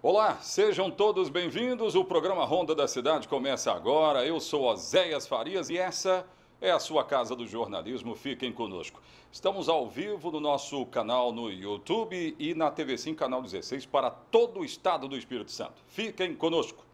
Olá, sejam todos bem-vindos. O programa Ronda da Cidade começa agora. Eu sou Oséias Farias e essa é a sua casa do jornalismo. Fiquem conosco. Estamos ao vivo no nosso canal no YouTube e na TV Sim, canal 16, para todo o estado do Espírito Santo. Fiquem conosco.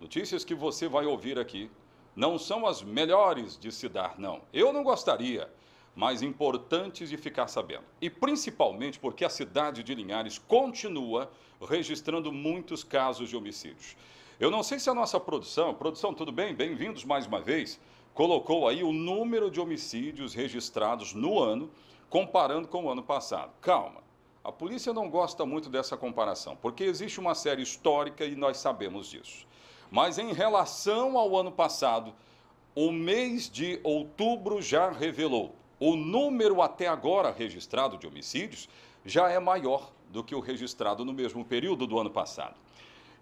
Notícias que você vai ouvir aqui não são as melhores de se dar, não. Eu não gostaria mas importantes de ficar sabendo. E principalmente porque a cidade de Linhares continua registrando muitos casos de homicídios. Eu não sei se a nossa produção, produção, tudo bem? Bem-vindos mais uma vez. Colocou aí o número de homicídios registrados no ano, comparando com o ano passado. Calma, a polícia não gosta muito dessa comparação, porque existe uma série histórica e nós sabemos disso. Mas em relação ao ano passado, o mês de outubro já revelou o número até agora registrado de homicídios já é maior do que o registrado no mesmo período do ano passado.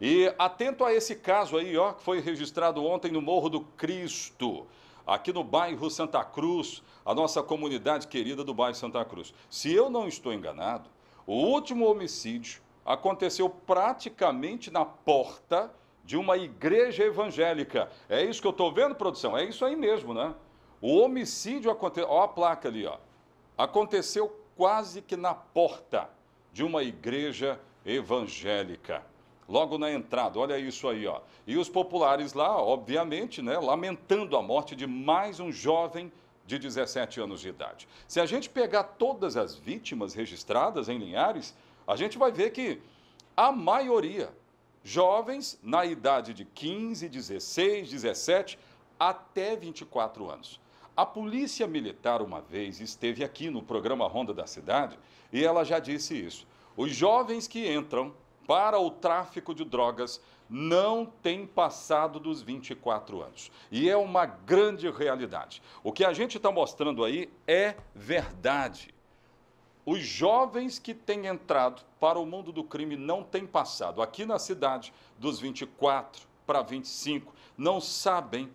E atento a esse caso aí, ó, que foi registrado ontem no Morro do Cristo, aqui no bairro Santa Cruz, a nossa comunidade querida do bairro Santa Cruz. Se eu não estou enganado, o último homicídio aconteceu praticamente na porta de uma igreja evangélica. É isso que eu estou vendo, produção? É isso aí mesmo, né? O homicídio aconteceu, Olha a placa ali, ó. Aconteceu quase que na porta de uma igreja evangélica. Logo na entrada, olha isso aí, ó. E os populares lá, obviamente, né, lamentando a morte de mais um jovem de 17 anos de idade. Se a gente pegar todas as vítimas registradas em Linhares, a gente vai ver que a maioria jovens na idade de 15, 16, 17 até 24 anos. A polícia militar, uma vez, esteve aqui no programa Ronda da Cidade e ela já disse isso. Os jovens que entram para o tráfico de drogas não têm passado dos 24 anos. E é uma grande realidade. O que a gente está mostrando aí é verdade. Os jovens que têm entrado para o mundo do crime não têm passado aqui na cidade dos 24 para 25, não sabem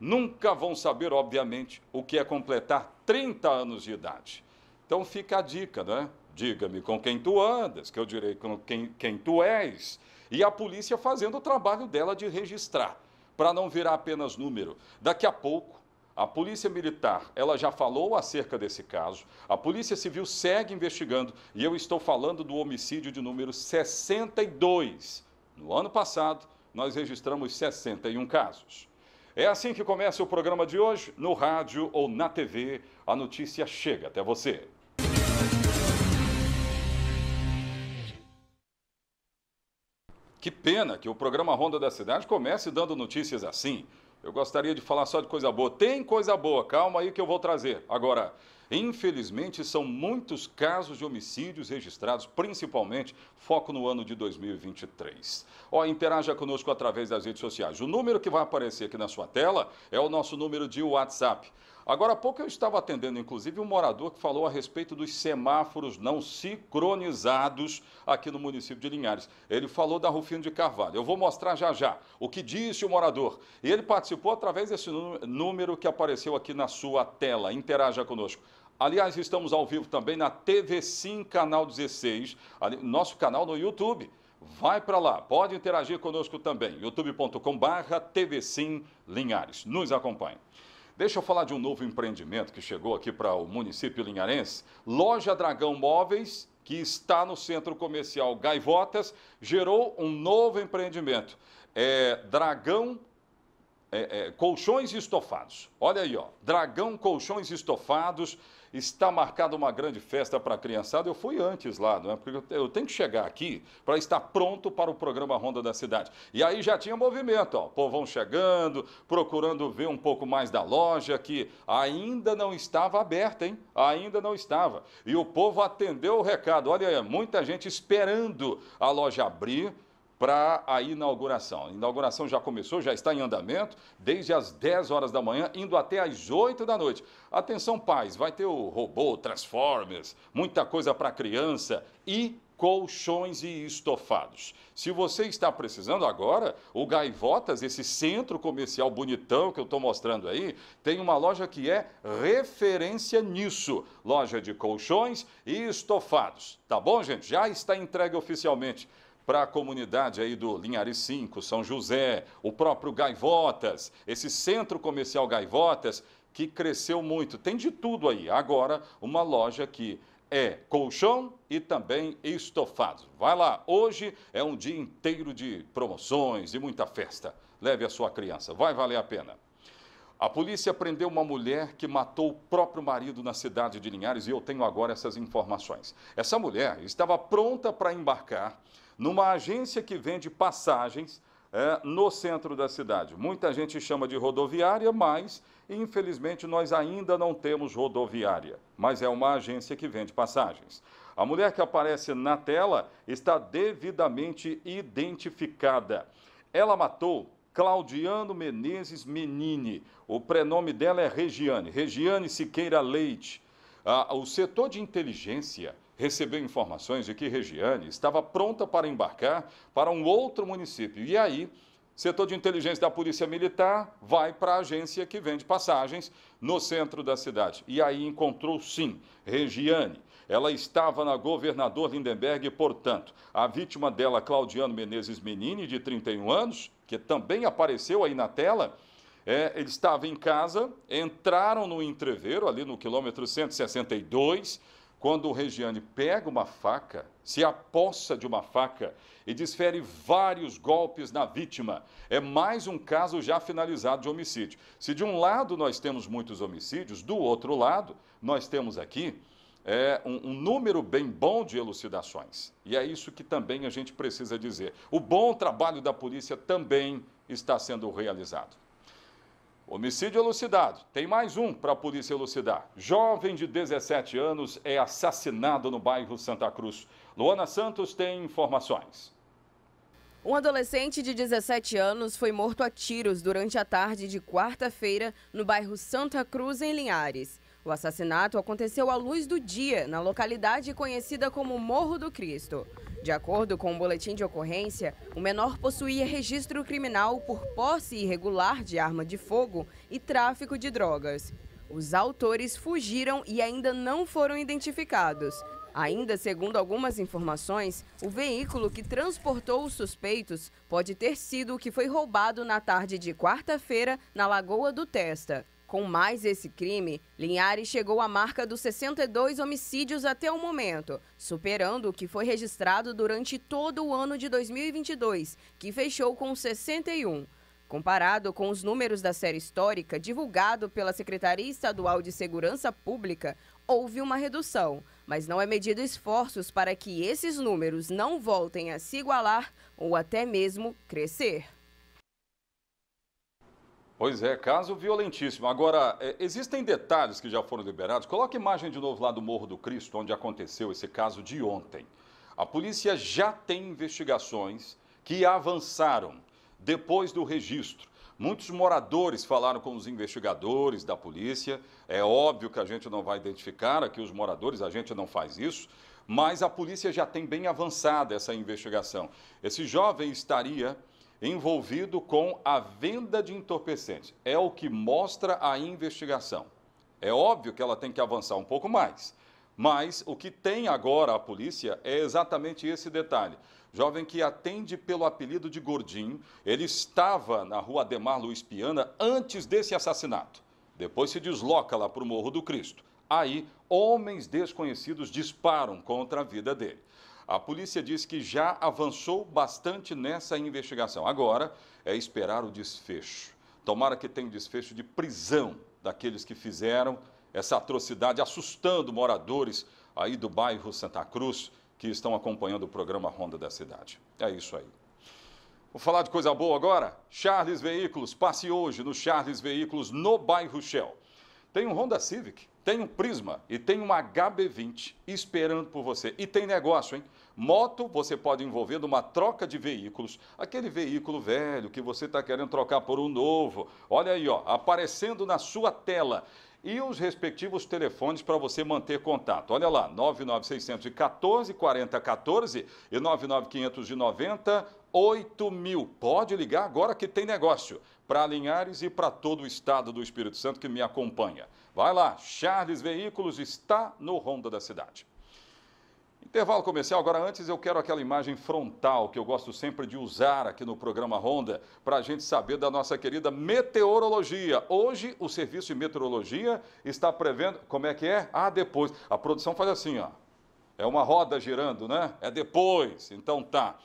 nunca vão saber, obviamente, o que é completar 30 anos de idade. Então fica a dica, né? Diga-me com quem tu andas, que eu direi com quem, quem tu és. E a polícia fazendo o trabalho dela de registrar, para não virar apenas número. Daqui a pouco, a Polícia Militar, ela já falou acerca desse caso. A Polícia Civil segue investigando e eu estou falando do homicídio de número 62. No ano passado, nós registramos 61 casos. É assim que começa o programa de hoje. No rádio ou na TV, a notícia chega até você. Que pena que o programa Ronda da Cidade comece dando notícias assim. Eu gostaria de falar só de coisa boa. Tem coisa boa, calma aí que eu vou trazer. Agora, infelizmente, são muitos casos de homicídios registrados, principalmente foco no ano de 2023. Ó, interaja conosco através das redes sociais. O número que vai aparecer aqui na sua tela é o nosso número de WhatsApp. Agora há pouco eu estava atendendo, inclusive, um morador que falou a respeito dos semáforos não sincronizados aqui no município de Linhares. Ele falou da Rufino de Carvalho. Eu vou mostrar já já o que disse o morador. E ele participou através desse número que apareceu aqui na sua tela. Interaja conosco. Aliás, estamos ao vivo também na TV Sim, canal 16, nosso canal no YouTube. Vai para lá, pode interagir conosco também, youtube.com barra Linhares. Nos acompanhe. Deixa eu falar de um novo empreendimento que chegou aqui para o município linharense. Loja Dragão Móveis, que está no centro comercial Gaivotas, gerou um novo empreendimento. É Dragão é, é, Colchões Estofados. Olha aí, ó. Dragão Colchões Estofados Está marcada uma grande festa para a criançada. Eu fui antes lá, não é? Porque eu tenho que chegar aqui para estar pronto para o programa Ronda da Cidade. E aí já tinha movimento, ó. Povão chegando, procurando ver um pouco mais da loja, que ainda não estava aberta, hein? Ainda não estava. E o povo atendeu o recado. Olha, muita gente esperando a loja abrir para a inauguração. A inauguração já começou, já está em andamento, desde as 10 horas da manhã, indo até as 8 da noite. Atenção, pais, vai ter o robô, Transformers, muita coisa para criança e colchões e estofados. Se você está precisando agora, o Gaivotas, esse centro comercial bonitão que eu estou mostrando aí, tem uma loja que é referência nisso. Loja de colchões e estofados. Tá bom, gente? Já está entregue oficialmente para a comunidade aí do Linhares 5, São José, o próprio Gaivotas, esse centro comercial Gaivotas, que cresceu muito. Tem de tudo aí. Agora, uma loja que é colchão e também estofados. Vai lá, hoje é um dia inteiro de promoções e muita festa. Leve a sua criança, vai valer a pena. A polícia prendeu uma mulher que matou o próprio marido na cidade de Linhares e eu tenho agora essas informações. Essa mulher estava pronta para embarcar numa agência que vende passagens é, no centro da cidade. Muita gente chama de rodoviária, mas infelizmente nós ainda não temos rodoviária. Mas é uma agência que vende passagens. A mulher que aparece na tela está devidamente identificada. Ela matou Claudiano Menezes Menini. O prenome dela é Regiane, Regiane Siqueira Leite. Ah, o setor de inteligência recebeu informações de que Regiane estava pronta para embarcar para um outro município. E aí, setor de inteligência da Polícia Militar vai para a agência que vende passagens no centro da cidade. E aí encontrou sim Regiane. Ela estava na governador Lindenberg, portanto, a vítima dela, Claudiano Menezes Menini, de 31 anos, que também apareceu aí na tela, é, ele estava em casa, entraram no entreveiro, ali no quilômetro 162, quando o Regiane pega uma faca, se apossa de uma faca e desfere vários golpes na vítima. É mais um caso já finalizado de homicídio. Se de um lado nós temos muitos homicídios, do outro lado nós temos aqui é, um, um número bem bom de elucidações. E é isso que também a gente precisa dizer. O bom trabalho da polícia também está sendo realizado. Homicídio elucidado. Tem mais um para a polícia elucidar. Jovem de 17 anos é assassinado no bairro Santa Cruz. Luana Santos tem informações. Um adolescente de 17 anos foi morto a tiros durante a tarde de quarta-feira no bairro Santa Cruz, em Linhares. O assassinato aconteceu à luz do dia, na localidade conhecida como Morro do Cristo. De acordo com o um boletim de ocorrência, o menor possuía registro criminal por posse irregular de arma de fogo e tráfico de drogas. Os autores fugiram e ainda não foram identificados. Ainda segundo algumas informações, o veículo que transportou os suspeitos pode ter sido o que foi roubado na tarde de quarta-feira na Lagoa do Testa. Com mais esse crime, Linhares chegou à marca dos 62 homicídios até o momento, superando o que foi registrado durante todo o ano de 2022, que fechou com 61. Comparado com os números da série histórica divulgado pela Secretaria Estadual de Segurança Pública, houve uma redução, mas não é medido esforços para que esses números não voltem a se igualar ou até mesmo crescer. Pois é, caso violentíssimo. Agora, é, existem detalhes que já foram liberados. Coloque a imagem de novo lá do Morro do Cristo, onde aconteceu esse caso de ontem. A polícia já tem investigações que avançaram depois do registro. Muitos moradores falaram com os investigadores da polícia. É óbvio que a gente não vai identificar aqui os moradores, a gente não faz isso, mas a polícia já tem bem avançada essa investigação. Esse jovem estaria envolvido com a venda de entorpecentes. É o que mostra a investigação. É óbvio que ela tem que avançar um pouco mais. Mas o que tem agora a polícia é exatamente esse detalhe. Jovem que atende pelo apelido de Gordinho, ele estava na rua Ademar Luiz Piana antes desse assassinato. Depois se desloca lá para o Morro do Cristo. Aí, homens desconhecidos disparam contra a vida dele. A polícia diz que já avançou bastante nessa investigação. Agora é esperar o desfecho. Tomara que tenha um desfecho de prisão daqueles que fizeram essa atrocidade, assustando moradores aí do bairro Santa Cruz que estão acompanhando o programa Ronda da Cidade. É isso aí. Vou falar de coisa boa agora? Charles Veículos, passe hoje no Charles Veículos no bairro Shell. Tem um Honda Civic tem um Prisma e tem uma HB20 esperando por você. E tem negócio, hein? Moto, você pode envolver uma troca de veículos. Aquele veículo velho que você está querendo trocar por um novo. Olha aí, ó, aparecendo na sua tela e os respectivos telefones para você manter contato. Olha lá, 99614 4014 e 99590 8000. Pode ligar agora que tem negócio para Linhares e para todo o estado do Espírito Santo que me acompanha. Vai lá, Charles Veículos está no Ronda da Cidade. Intervalo comercial. Agora, antes, eu quero aquela imagem frontal que eu gosto sempre de usar aqui no programa Ronda para a gente saber da nossa querida meteorologia. Hoje, o serviço de meteorologia está prevendo. Como é que é? Ah, depois. A produção faz assim, ó. É uma roda girando, né? É depois. Então tá.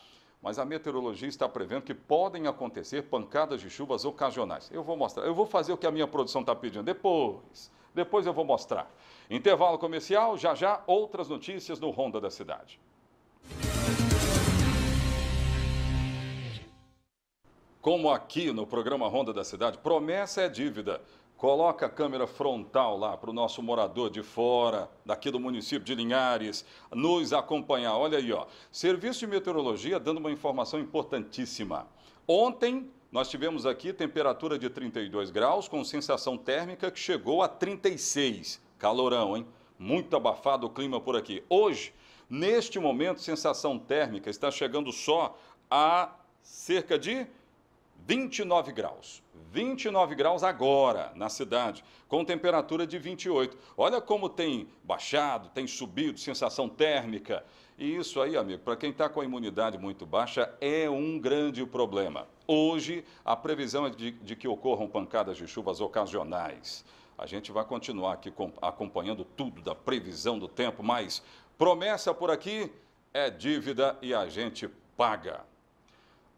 Mas a meteorologia está prevendo que podem acontecer pancadas de chuvas ocasionais. Eu vou mostrar. Eu vou fazer o que a minha produção está pedindo. Depois. Depois eu vou mostrar. Intervalo comercial, já já outras notícias no Ronda da Cidade. Como aqui no programa Ronda da Cidade, promessa é dívida. Coloca a câmera frontal lá para o nosso morador de fora, daqui do município de Linhares, nos acompanhar. Olha aí, ó. Serviço de Meteorologia dando uma informação importantíssima. Ontem nós tivemos aqui temperatura de 32 graus, com sensação térmica que chegou a 36. Calorão, hein? Muito abafado o clima por aqui. Hoje, neste momento, sensação térmica está chegando só a cerca de 29 graus. 29 graus agora na cidade, com temperatura de 28. Olha como tem baixado, tem subido, sensação térmica. E isso aí, amigo, para quem está com a imunidade muito baixa, é um grande problema. Hoje, a previsão é de, de que ocorram pancadas de chuvas ocasionais. A gente vai continuar aqui acompanhando tudo da previsão do tempo, mas promessa por aqui é dívida e a gente paga.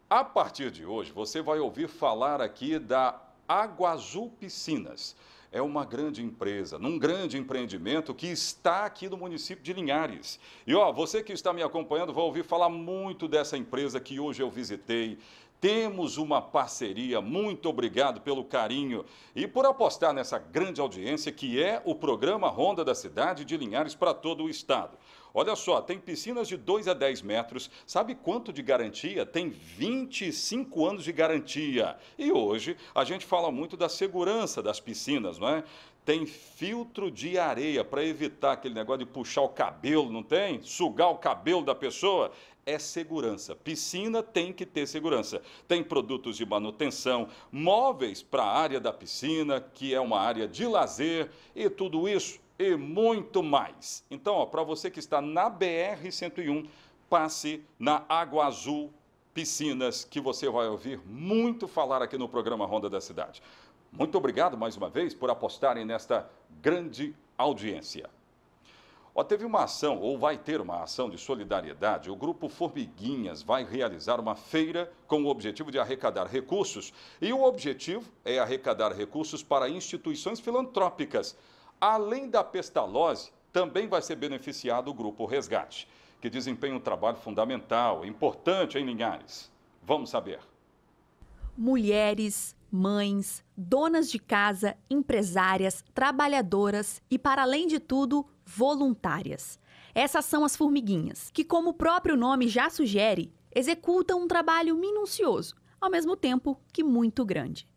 A partir de hoje, você vai ouvir falar aqui da Água Azul Piscinas. É uma grande empresa, num grande empreendimento que está aqui no município de Linhares. E ó, você que está me acompanhando vai ouvir falar muito dessa empresa que hoje eu visitei temos uma parceria. Muito obrigado pelo carinho e por apostar nessa grande audiência que é o programa Ronda da Cidade de Linhares para todo o estado. Olha só, tem piscinas de 2 a 10 metros. Sabe quanto de garantia? Tem 25 anos de garantia. E hoje a gente fala muito da segurança das piscinas, não é? Tem filtro de areia para evitar aquele negócio de puxar o cabelo, não tem? Sugar o cabelo da pessoa é segurança. Piscina tem que ter segurança. Tem produtos de manutenção, móveis para a área da piscina, que é uma área de lazer, e tudo isso e muito mais. Então, para você que está na BR-101, passe na Água Azul Piscinas, que você vai ouvir muito falar aqui no programa Ronda da Cidade. Muito obrigado mais uma vez por apostarem nesta grande audiência. Ó, teve uma ação, ou vai ter uma ação de solidariedade. O grupo Formiguinhas vai realizar uma feira com o objetivo de arrecadar recursos. E o objetivo é arrecadar recursos para instituições filantrópicas. Além da pestalose, também vai ser beneficiado o grupo Resgate, que desempenha um trabalho fundamental, importante em Linhares. Vamos saber. Mulheres, mães, donas de casa, empresárias, trabalhadoras e, para além de tudo, voluntárias. Essas são as formiguinhas, que, como o próprio nome já sugere, executam um trabalho minucioso, ao mesmo tempo que muito grande.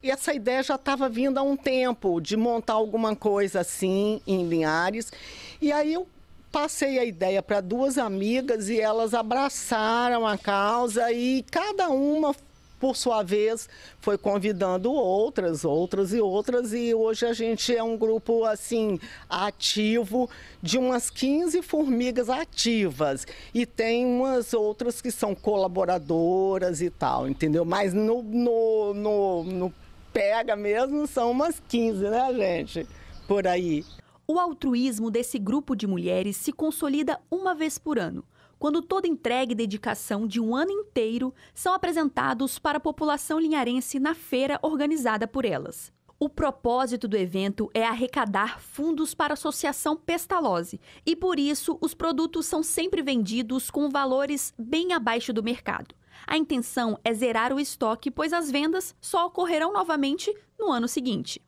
E essa ideia já estava vindo há um tempo, de montar alguma coisa assim em Linhares. E aí eu passei a ideia para duas amigas e elas abraçaram a causa e cada uma por sua vez, foi convidando outras, outras e outras, e hoje a gente é um grupo assim ativo de umas 15 formigas ativas e tem umas outras que são colaboradoras e tal, entendeu? Mas no, no, no, no pega mesmo são umas 15, né, gente? Por aí. O altruísmo desse grupo de mulheres se consolida uma vez por ano quando toda entrega e dedicação de um ano inteiro são apresentados para a população linharense na feira organizada por elas. O propósito do evento é arrecadar fundos para a Associação Pestalozzi e, por isso, os produtos são sempre vendidos com valores bem abaixo do mercado. A intenção é zerar o estoque, pois as vendas só ocorrerão novamente no ano seguinte.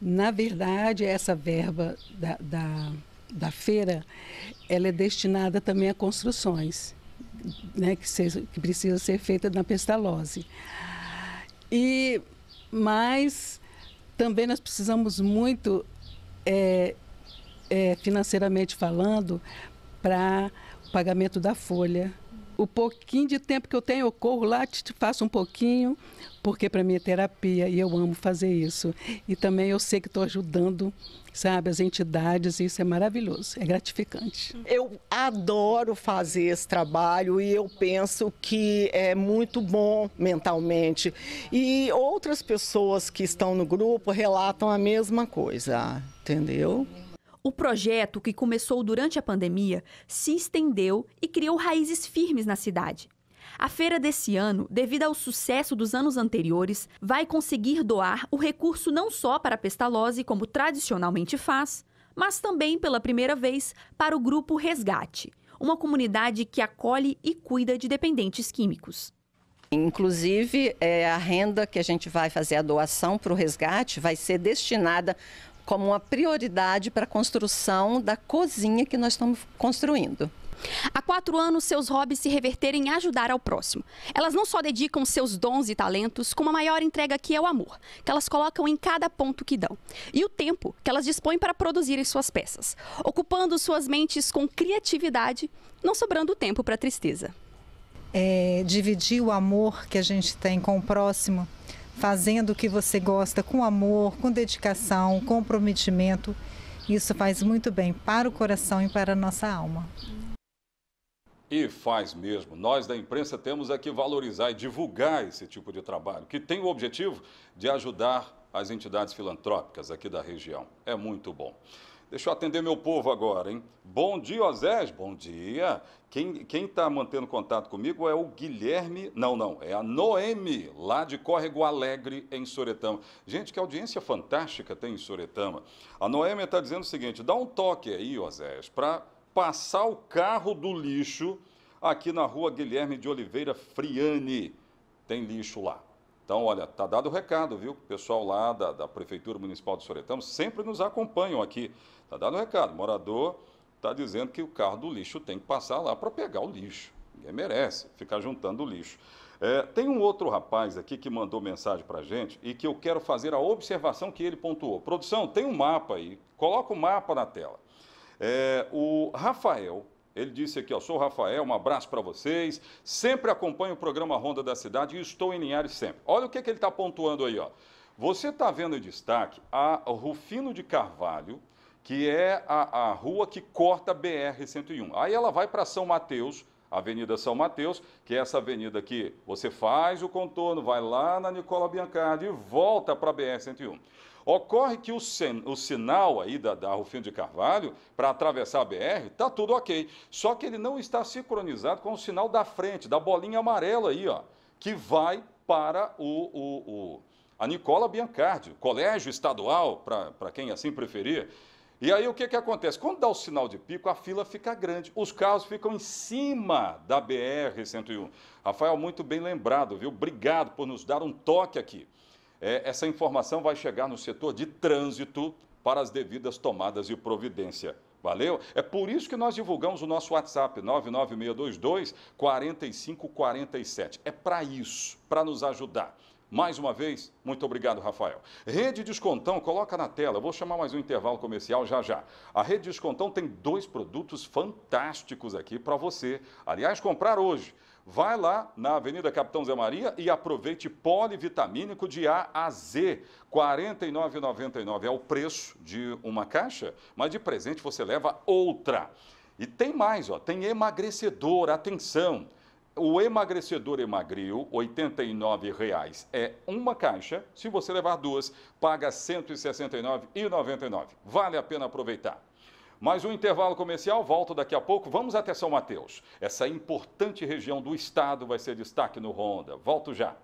Na verdade, essa verba da, da da feira, ela é destinada também a construções, né, que, seja, que precisa ser feita na Pestalozzi. E, mas também nós precisamos muito, é, é, financeiramente falando, para o pagamento da folha. O pouquinho de tempo que eu tenho, eu corro lá, te, te faço um pouquinho, porque para mim é terapia e eu amo fazer isso. E também eu sei que estou ajudando sabe? As entidades, isso é maravilhoso, é gratificante. Eu adoro fazer esse trabalho e eu penso que é muito bom mentalmente. E outras pessoas que estão no grupo relatam a mesma coisa, entendeu? O projeto, que começou durante a pandemia, se estendeu e criou raízes firmes na cidade. A feira desse ano, devido ao sucesso dos anos anteriores, vai conseguir doar o recurso não só para a Pestalozzi, como tradicionalmente faz, mas também, pela primeira vez, para o Grupo Resgate, uma comunidade que acolhe e cuida de dependentes químicos. Inclusive, é, a renda que a gente vai fazer a doação para o resgate vai ser destinada como uma prioridade para a construção da cozinha que nós estamos construindo. Há quatro anos, seus hobbies se reverterem em ajudar ao próximo. Elas não só dedicam seus dons e talentos, como a maior entrega que é o amor, que elas colocam em cada ponto que dão. E o tempo que elas dispõem para produzirem suas peças, ocupando suas mentes com criatividade, não sobrando tempo para tristeza. É, dividir o amor que a gente tem com o próximo, fazendo o que você gosta com amor, com dedicação, comprometimento. Isso faz muito bem para o coração e para a nossa alma. E faz mesmo. Nós da imprensa temos é que valorizar e divulgar esse tipo de trabalho, que tem o objetivo de ajudar as entidades filantrópicas aqui da região. É muito bom. Deixa eu atender meu povo agora, hein? Bom dia, Osés. Bom dia. Quem está mantendo contato comigo é o Guilherme. Não, não. É a Noemi, lá de Córrego Alegre, em Soretama. Gente, que audiência fantástica tem em Soretama. A Noemi está dizendo o seguinte: dá um toque aí, Osés, para passar o carro do lixo aqui na rua Guilherme de Oliveira Friani. Tem lixo lá. Então, olha, tá dado o recado, viu? O pessoal lá da, da Prefeitura Municipal de Soretano sempre nos acompanham aqui. Tá dado o recado. O morador está dizendo que o carro do lixo tem que passar lá para pegar o lixo. Ninguém merece ficar juntando lixo. É, tem um outro rapaz aqui que mandou mensagem para gente e que eu quero fazer a observação que ele pontuou. Produção, tem um mapa aí. Coloca o mapa na tela. É, o Rafael, ele disse aqui, ó, sou o Rafael, um abraço para vocês. Sempre acompanho o programa Ronda da Cidade e estou em Linhares sempre. Olha o que, que ele está pontuando aí, ó. Você está vendo em destaque a Rufino de Carvalho, que é a, a rua que corta a BR-101. Aí ela vai para São Mateus, Avenida São Mateus, que é essa avenida aqui. Você faz o contorno, vai lá na Nicola Biancardi e volta para a BR-101. Ocorre que o, sen, o, sinal aí da, da Rufino de Carvalho, para atravessar a BR, está tudo ok. Só que ele não está sincronizado com o sinal da frente, da bolinha amarela aí, ó, que vai para o, o, o a Nicola Biancardi, colégio estadual, para quem assim preferir. E aí o que, que acontece? Quando dá o sinal de pico, a fila fica grande. Os carros ficam em cima da BR-101. Rafael, muito bem lembrado, viu? Obrigado por nos dar um toque aqui. É, essa informação vai chegar no setor de trânsito para as devidas tomadas de providência. Valeu? É por isso que nós divulgamos o nosso WhatsApp 99622 4547. É para isso, para nos ajudar. Mais uma vez, muito obrigado, Rafael. Rede Descontão, coloca na tela, eu vou chamar mais um intervalo comercial já já. A Rede Descontão tem dois produtos fantásticos aqui para você. Aliás, comprar hoje. Vai lá na Avenida Capitão Zé Maria e aproveite polivitamínico de A a Z. R$ 49,99 é o preço de uma caixa, mas de presente você leva outra. E tem mais, ó, tem emagrecedor, atenção o emagrecedor Emagril, R$ 89,00. É uma caixa. Se você levar duas, paga R$ 169,99. Vale a pena aproveitar. Mais um intervalo comercial, volto daqui a pouco. Vamos até São Mateus. Essa importante região do estado vai ser destaque no Ronda. Volto já.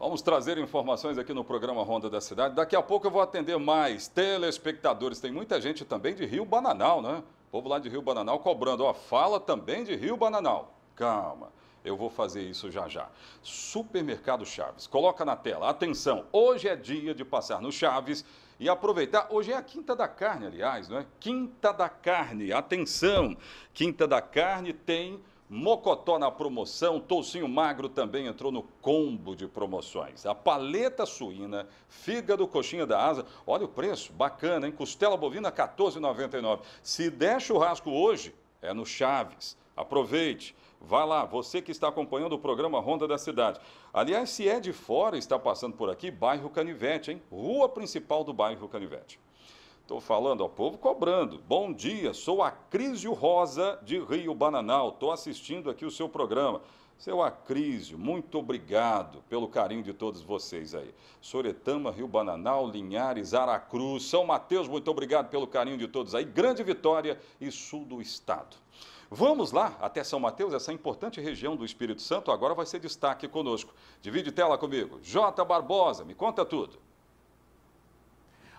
Vamos trazer informações aqui no programa Ronda da Cidade. Daqui a pouco eu vou atender mais telespectadores. Tem muita gente também de Rio Bananal, né? O povo lá de Rio Bananal cobrando. Ó, fala também de Rio Bananal. Calma, eu vou fazer isso já já. Supermercado Chaves. Coloca na tela. Atenção, hoje é dia de passar no Chaves e aproveitar. Hoje é a Quinta da Carne, aliás, não é? Quinta da Carne, atenção! Quinta da Carne tem Mocotó na promoção, toucinho magro também entrou no combo de promoções. A paleta suína, fígado, coxinha da asa, olha o preço, bacana, hein? Costela bovina 14,99. Se der churrasco hoje, é no Chaves. Aproveite. Vá lá, você que está acompanhando o programa Ronda da Cidade. Aliás, se é de fora e está passando por aqui, bairro Canivete, hein? Rua principal do bairro Canivete. Estou falando ao povo cobrando. Bom dia, sou Acrísio Rosa de Rio Bananal. Estou assistindo aqui o seu programa. Seu Acrísio, muito obrigado pelo carinho de todos vocês aí. Soretama, Rio Bananal, Linhares, Aracruz, São Mateus, muito obrigado pelo carinho de todos aí. Grande vitória e sul do estado. Vamos lá até São Mateus, essa importante região do Espírito Santo agora vai ser destaque conosco. Divide tela comigo. J. Barbosa, me conta tudo.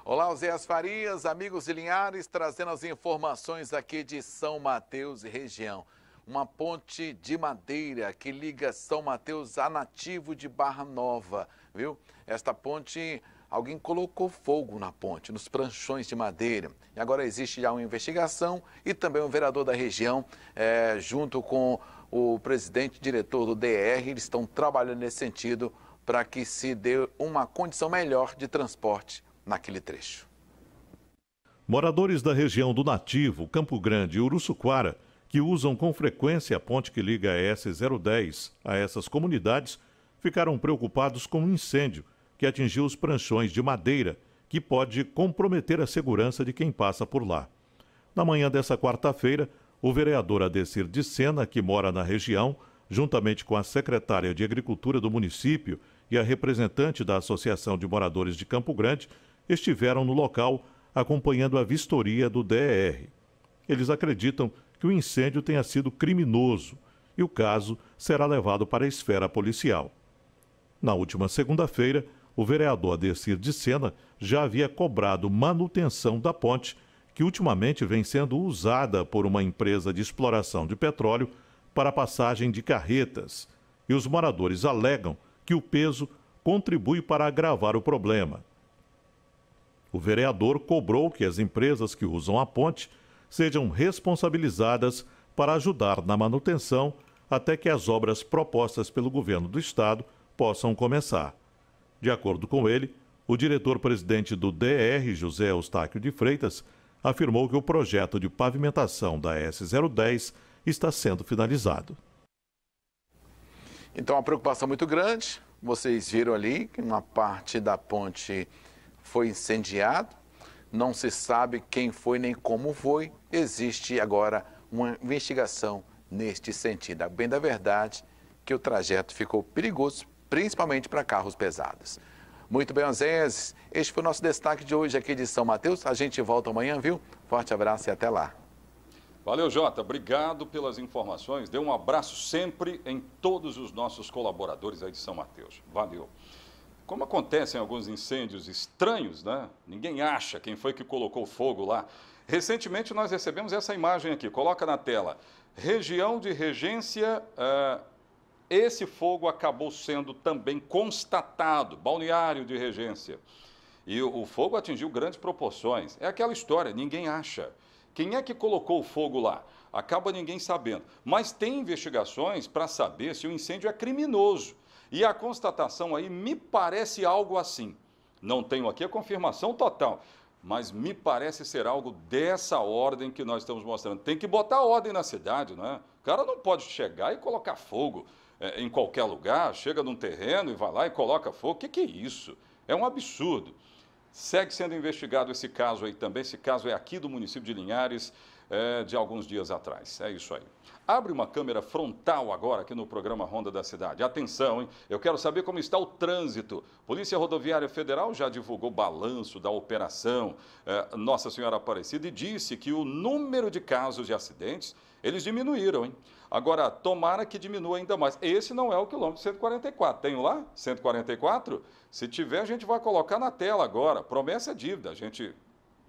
Olá, Oséias Farias, amigos de Linhares, trazendo as informações aqui de São Mateus e região. Uma ponte de madeira que liga São Mateus a Nativo de Barra Nova, viu? Esta ponte, alguém colocou fogo na ponte, nos pranchões de madeira. E agora existe já uma investigação e também o um vereador da região, é, junto com o presidente diretor do DR, eles estão trabalhando nesse sentido para que se dê uma condição melhor de transporte naquele trecho. Moradores da região do Nativo, Campo Grande e Uruçuquara, que usam com frequência a ponte que liga a S010 a essas comunidades, ficaram preocupados com o um incêndio que atingiu os pranchões de madeira, que pode comprometer a segurança de quem passa por lá. Na manhã dessa quarta-feira, o vereador Adecir de Sena, que mora na região, juntamente com a secretária de Agricultura do município e a representante da Associação de Moradores de Campo Grande, estiveram no local acompanhando a vistoria do DER. Eles acreditam que o incêndio tenha sido criminoso e o caso será levado para a esfera policial. Na última segunda-feira, o vereador Adesir de Sena já havia cobrado manutenção da ponte, que ultimamente vem sendo usada por uma empresa de exploração de petróleo para passagem de carretas, e os moradores alegam que o peso contribui para agravar o problema o vereador cobrou que as empresas que usam a ponte sejam responsabilizadas para ajudar na manutenção até que as obras propostas pelo governo do estado possam começar. De acordo com ele, o diretor-presidente do DR, José Eustáquio de Freitas, afirmou que o projeto de pavimentação da S010 está sendo finalizado. Então, uma preocupação muito grande. Vocês viram ali que uma parte da ponte foi incendiado, não se sabe quem foi nem como foi. Existe agora uma investigação neste sentido. A é bem da verdade que o trajeto ficou perigoso, principalmente para carros pesados. Muito bem, Ozeias, este foi o nosso destaque de hoje aqui de São Mateus. A gente volta amanhã, viu? Forte abraço e até lá. Valeu, Jota. Obrigado pelas informações. Dê um abraço sempre em todos os nossos colaboradores aí de São Mateus. Valeu. Como acontecem alguns incêndios estranhos, né? Ninguém acha quem foi que colocou fogo lá. Recentemente nós recebemos essa imagem aqui, coloca na tela. Região de regência, uh, esse fogo acabou sendo também constatado, balneário de regência. E o, o fogo atingiu grandes proporções. É aquela história, ninguém acha. Quem é que colocou o fogo lá? Acaba ninguém sabendo. Mas tem investigações para saber se o incêndio é criminoso. E a constatação aí me parece algo assim. Não tenho aqui a confirmação total, mas me parece ser algo dessa ordem que nós estamos mostrando. Tem que botar ordem na cidade, né? O cara não pode chegar e colocar fogo é, em qualquer lugar, chega num terreno e vai lá e coloca fogo. O que, que é isso? É um absurdo. Segue sendo investigado esse caso aí também. Esse caso é aqui do município de Linhares é, de alguns dias atrás. É isso aí. Abre uma câmera frontal agora aqui no programa Ronda da Cidade. Atenção, hein? Eu quero saber como está o trânsito. Polícia Rodoviária Federal já divulgou balanço da operação é, Nossa Senhora Aparecida e disse que o número de casos de acidentes eles diminuíram, hein? Agora, tomara que diminua ainda mais. Esse não é o quilômetro 144. Tem lá? 144? Se tiver, a gente vai colocar na tela agora. Promessa é dívida. A gente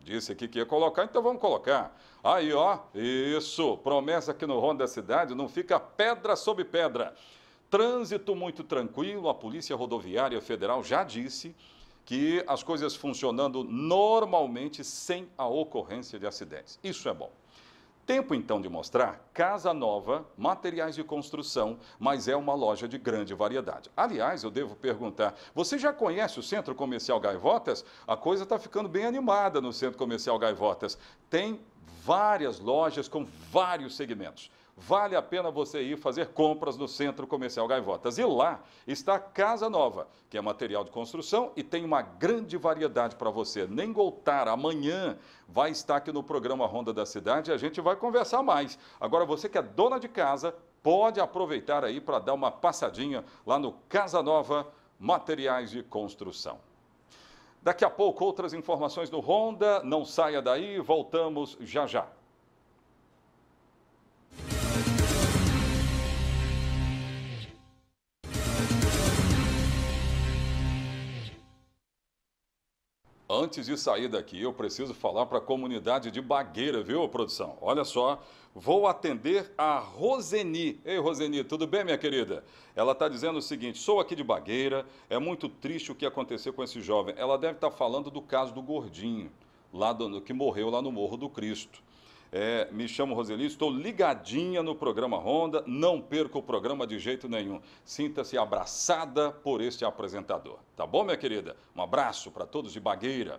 Disse aqui que ia colocar, então vamos colocar. Aí, ó, isso, promessa aqui no Ronda da Cidade, não fica pedra sobre pedra. Trânsito muito tranquilo, a Polícia Rodoviária Federal já disse que as coisas funcionando normalmente sem a ocorrência de acidentes. Isso é bom. Tempo então de mostrar casa nova, materiais de construção, mas é uma loja de grande variedade. Aliás, eu devo perguntar: você já conhece o Centro Comercial Gaivotas? A coisa está ficando bem animada no Centro Comercial Gaivotas. Tem várias lojas com vários segmentos vale a pena você ir fazer compras no Centro Comercial Gaivotas. E lá está a Casa Nova, que é material de construção e tem uma grande variedade para você. Nem voltar amanhã vai estar aqui no programa Ronda da Cidade e a gente vai conversar mais. Agora, você que é dona de casa, pode aproveitar aí para dar uma passadinha lá no Casa Nova Materiais de Construção. Daqui a pouco, outras informações do Ronda. Não saia daí, voltamos já já. Antes de sair daqui, eu preciso falar para a comunidade de Bagueira, viu, produção? Olha só, vou atender a Roseni. Ei, Roseni, tudo bem, minha querida? Ela está dizendo o seguinte: sou aqui de Bagueira, é muito triste o que aconteceu com esse jovem. Ela deve estar tá falando do caso do gordinho, lá do, que morreu lá no Morro do Cristo. É, me chamo Roseli, estou ligadinha no programa Ronda, não perco o programa de jeito nenhum. Sinta-se abraçada por este apresentador. Tá bom, minha querida? Um abraço para todos de Bagueira.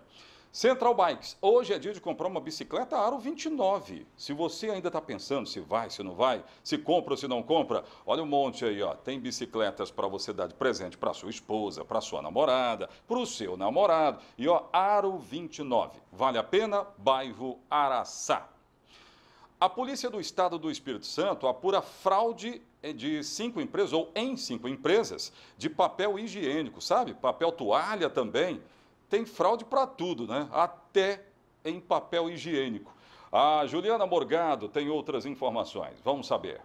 Central Bikes, hoje é dia de comprar uma bicicleta Aro 29. Se você ainda está pensando se vai, se não vai, se compra ou se não compra, olha um monte aí, ó. Tem bicicletas para você dar de presente para sua esposa, para sua namorada, para o seu namorado. E ó, Aro 29. Vale a pena? Bairro Araçá. A Polícia do Estado do Espírito Santo apura fraude de cinco empresas, ou em cinco empresas, de papel higiênico, sabe? Papel toalha também. Tem fraude para tudo, né? Até em papel higiênico. A Juliana Morgado tem outras informações. Vamos saber.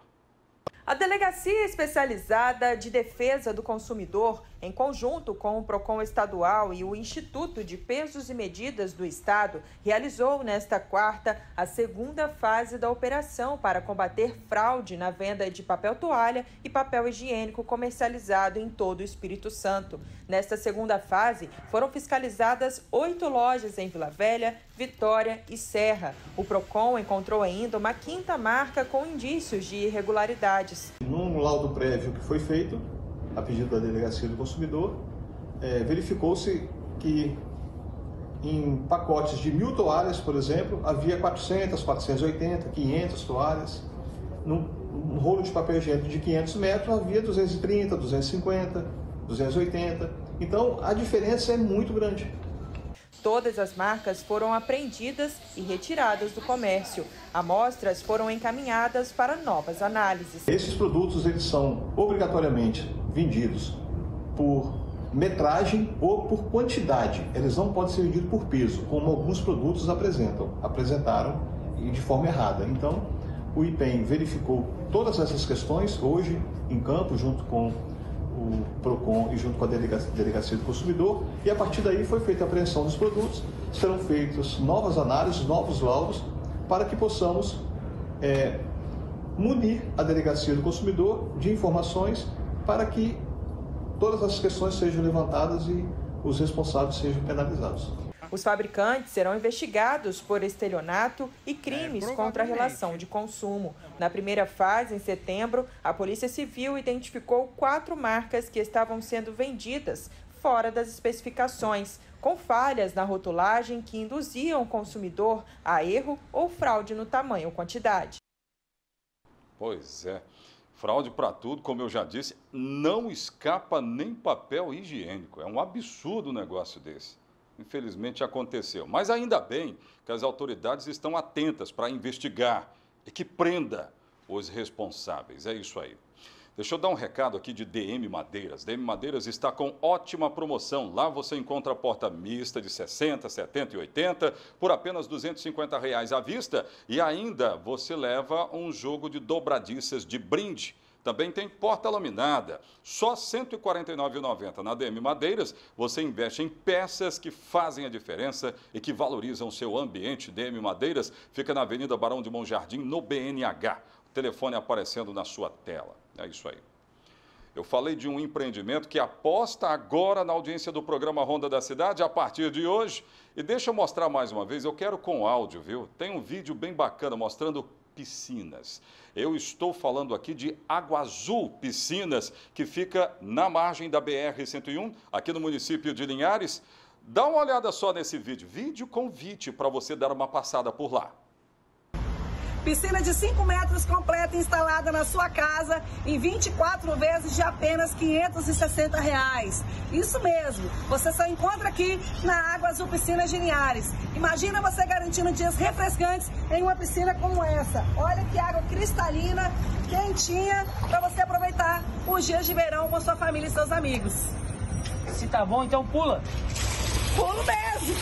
A Delegacia Especializada de Defesa do Consumidor em conjunto com o PROCON estadual e o Instituto de Pesos e Medidas do Estado, realizou nesta quarta a segunda fase da operação para combater fraude na venda de papel toalha e papel higiênico comercializado em todo o Espírito Santo. Nesta segunda fase, foram fiscalizadas oito lojas em Vila Velha, Vitória e Serra. O PROCON encontrou ainda uma quinta marca com indícios de irregularidades. Num laudo prévio que foi feito, a pedido da Delegacia do Consumidor, é, verificou-se que em pacotes de mil toalhas, por exemplo, havia 400, 480, 500 toalhas. Num, num rolo de papel higiênico de 500 metros havia 230, 250, 280. Então a diferença é muito grande. Todas as marcas foram apreendidas e retiradas do comércio. Amostras foram encaminhadas para novas análises. Esses produtos eles são obrigatoriamente vendidos por metragem ou por quantidade. Eles não podem ser vendidos por peso, como alguns produtos apresentam, apresentaram de forma errada. Então, o IPEM verificou todas essas questões hoje em campo junto com o PROCON e junto com a Delegacia, Delegacia do Consumidor. E a partir daí foi feita a apreensão dos produtos, serão feitas novas análises, novos laudos, para que possamos é, munir a Delegacia do Consumidor de informações para que todas as questões sejam levantadas e os responsáveis sejam penalizados. Os fabricantes serão investigados por estelionato e crimes é, contra a relação de consumo. Na primeira fase, em setembro, a Polícia Civil identificou quatro marcas que estavam sendo vendidas fora das especificações, com falhas na rotulagem que induziam o consumidor a erro ou fraude no tamanho ou quantidade. Pois é. Fraude para tudo, como eu já disse, não escapa nem papel higiênico. É um absurdo um negócio desse infelizmente aconteceu. Mas ainda bem que as autoridades estão atentas para investigar e que prenda os responsáveis. É isso aí. Deixa eu dar um recado aqui de DM Madeiras. DM Madeiras está com ótima promoção. Lá você encontra a porta mista de 60, 70 e 80 por apenas R$ 250 reais à vista e ainda você leva um jogo de dobradiças de brinde. Também tem porta laminada. Só R$ 149,90 na DM Madeiras, você investe em peças que fazem a diferença e que valorizam seu ambiente. DM Madeiras fica na Avenida Barão de Monjardim, no BNH. O telefone aparecendo na sua tela. É isso aí. Eu falei de um empreendimento que aposta agora na audiência do programa Ronda da Cidade a partir de hoje. E deixa eu mostrar mais uma vez, eu quero com áudio, viu? Tem um vídeo bem bacana mostrando Piscinas. Eu estou falando aqui de Água Azul Piscinas, que fica na margem da BR-101, aqui no município de Linhares. Dá uma olhada só nesse vídeo, vídeo convite para você dar uma passada por lá. Piscina de 5 metros completa instalada na sua casa em 24 vezes de apenas R$ 560. Reais. Isso mesmo, você só encontra aqui na Água Azul Piscinas de Linhares. Imagina você garantindo dias refrescantes em uma piscina como essa. Olha que água cristalina, quentinha, para você aproveitar os dias de verão com sua família e seus amigos. Se tá bom, então pula. Pulo mesmo.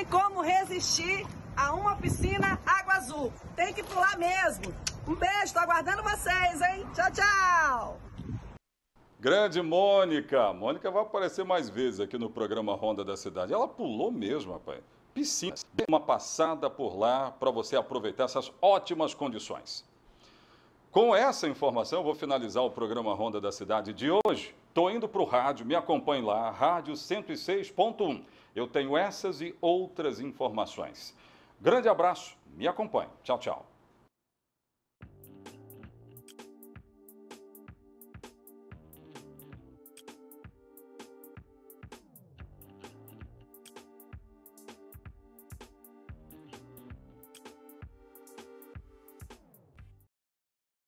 tem como resistir a uma piscina água azul. Tem que pular mesmo. Um beijo, tô aguardando vocês, hein? Tchau, tchau! Grande Mônica! Mônica vai aparecer mais vezes aqui no programa Ronda da Cidade. Ela pulou mesmo, rapaz. Piscina. Dê uma passada por lá para você aproveitar essas ótimas condições. Com essa informação, eu vou finalizar o programa Ronda da Cidade de hoje. Estou indo para o rádio, me acompanhe lá, rádio 106.1. Eu tenho essas e outras informações. Grande abraço, me acompanhe. Tchau, tchau.